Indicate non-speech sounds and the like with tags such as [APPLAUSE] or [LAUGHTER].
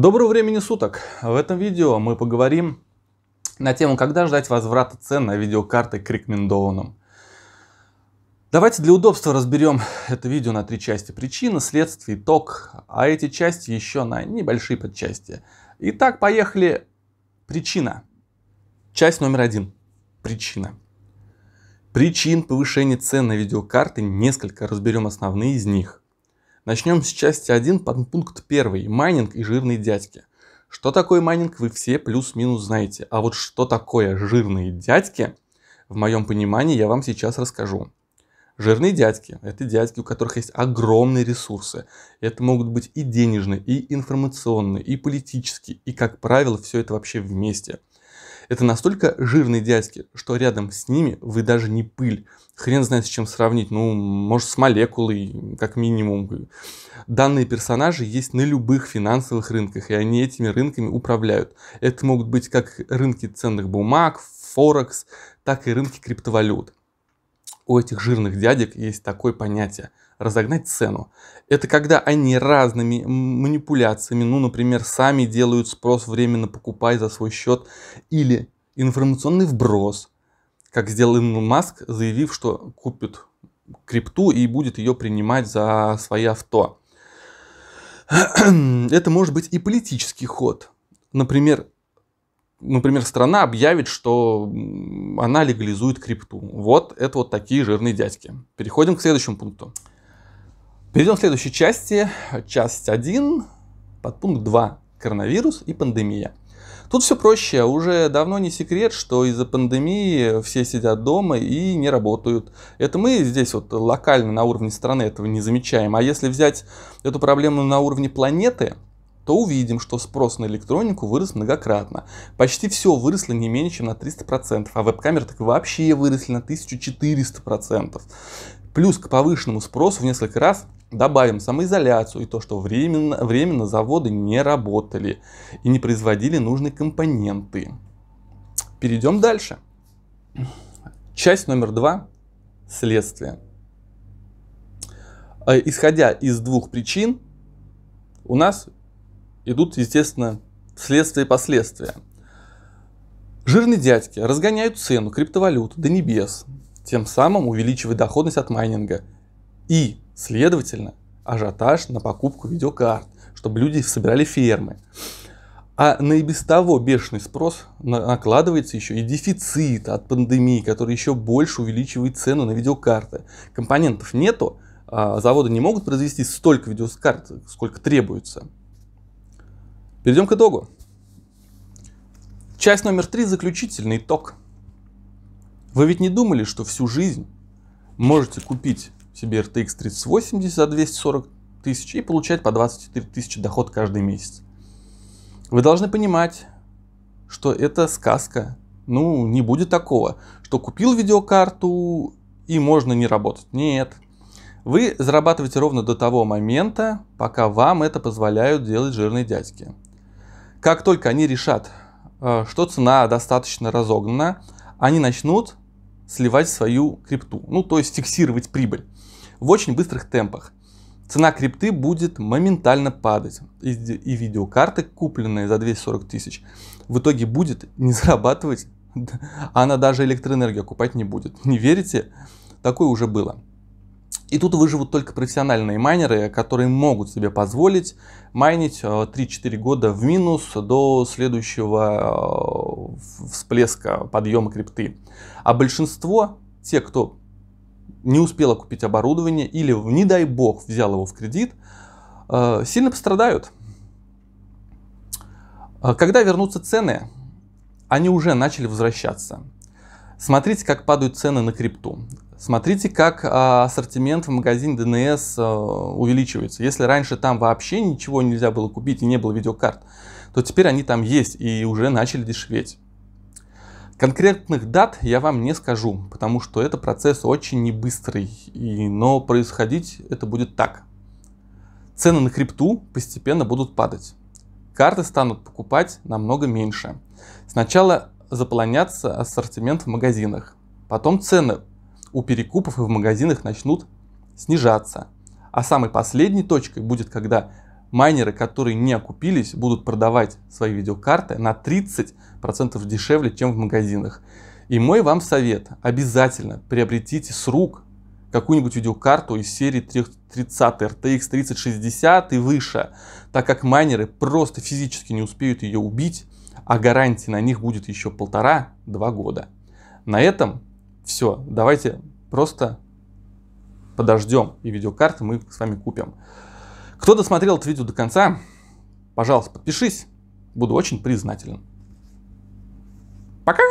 Доброго времени суток! В этом видео мы поговорим на тему, когда ждать возврата цен на видеокарты к рекомендованным. Давайте для удобства разберем это видео на три части. Причина, следствие, итог, а эти части еще на небольшие подчасти. Итак, поехали. Причина. Часть номер один. Причина. Причин повышения цен на видеокарты несколько, разберем основные из них – Начнем с части 1, пункт 1. Майнинг и жирные дядьки. Что такое майнинг, вы все плюс-минус знаете. А вот что такое жирные дядьки, в моем понимании, я вам сейчас расскажу. Жирные дядьки – это дядьки, у которых есть огромные ресурсы. Это могут быть и денежные, и информационные, и политические, и, как правило, все это вообще вместе – это настолько жирные дядьки, что рядом с ними вы даже не пыль. Хрен знает, с чем сравнить. Ну, может, с молекулой, как минимум. Данные персонажи есть на любых финансовых рынках, и они этими рынками управляют. Это могут быть как рынки ценных бумаг, Форекс, так и рынки криптовалют у этих жирных дядек есть такое понятие – разогнать цену. Это когда они разными манипуляциями, ну, например, сами делают спрос временно покупай за свой счет или информационный вброс, как сделал Илон Маск, заявив, что купит крипту и будет ее принимать за свои авто. [CLEARS THROAT] Это может быть и политический ход. Например, например, страна объявит, что она легализует крипту. Вот это вот такие жирные дядьки. Переходим к следующему пункту. Перейдем к следующей части. Часть 1, подпункт 2. Коронавирус и пандемия. Тут все проще. Уже давно не секрет, что из-за пандемии все сидят дома и не работают. Это мы здесь вот локально на уровне страны этого не замечаем. А если взять эту проблему на уровне планеты – то увидим, что спрос на электронику вырос многократно. Почти все выросло не менее чем на 300%, а веб-камеры так вообще выросли на 1400%. Плюс к повышенному спросу в несколько раз добавим самоизоляцию и то, что временно, временно заводы не работали и не производили нужные компоненты. Перейдем дальше. Часть номер два – следствие. Э, исходя из двух причин, у нас идут, естественно, следствия и последствия. Жирные дядьки разгоняют цену криптовалют до небес, тем самым увеличивая доходность от майнинга и, следовательно, ажиотаж на покупку видеокарт, чтобы люди собирали фермы. А на и без того бешеный спрос накладывается еще и дефицит от пандемии, который еще больше увеличивает цену на видеокарты. Компонентов нету, а заводы не могут произвести столько видеокарт, сколько требуется. Перейдем к итогу. Часть номер три – заключительный итог. Вы ведь не думали, что всю жизнь можете купить себе RTX 3080 за 240 тысяч и получать по 24 тысячи доход каждый месяц. Вы должны понимать, что это сказка. Ну, не будет такого, что купил видеокарту и можно не работать. Нет. Вы зарабатываете ровно до того момента, пока вам это позволяют делать жирные дядьки. Как только они решат, э, что цена достаточно разогнана, они начнут сливать свою крипту, ну то есть фиксировать прибыль в очень быстрых темпах. Цена крипты будет моментально падать, и, видеокарты, купленные за 240 тысяч, в итоге будет не зарабатывать, [LAUGHS] она даже электроэнергию окупать не будет. Не верите? Такое уже было. И тут выживут только профессиональные майнеры, которые могут себе позволить майнить 3-4 э, года в минус до следующего э, всплеска подъема крипты. А большинство, те, кто не успела купить оборудование или, не дай бог, взял его в кредит, э, сильно пострадают. Когда вернутся цены, они уже начали возвращаться. Смотрите, как падают цены на крипту. Смотрите, как а, ассортимент в магазине DNS э, увеличивается. Если раньше там вообще ничего нельзя было купить и не было видеокарт, то теперь они там есть и уже начали дешеветь. Конкретных дат я вам не скажу, потому что это процесс очень небыстрый, и, но происходить это будет так. Цены на крипту постепенно будут падать. Карты станут покупать намного меньше. Сначала заполонятся ассортимент в магазинах, потом цены у перекупов и в магазинах начнут снижаться. А самой последней точкой будет, когда майнеры, которые не окупились, будут продавать свои видеокарты на 30% дешевле, чем в магазинах. И мой вам совет, обязательно приобретите с рук какую-нибудь видеокарту из серии 30 RTX 3060 и выше, так как майнеры просто физически не успеют ее убить, а гарантии на них будет еще полтора-два года. На этом все, давайте просто подождем, и видеокарты мы с вами купим. Кто досмотрел это видео до конца, пожалуйста, подпишись, буду очень признателен. Пока!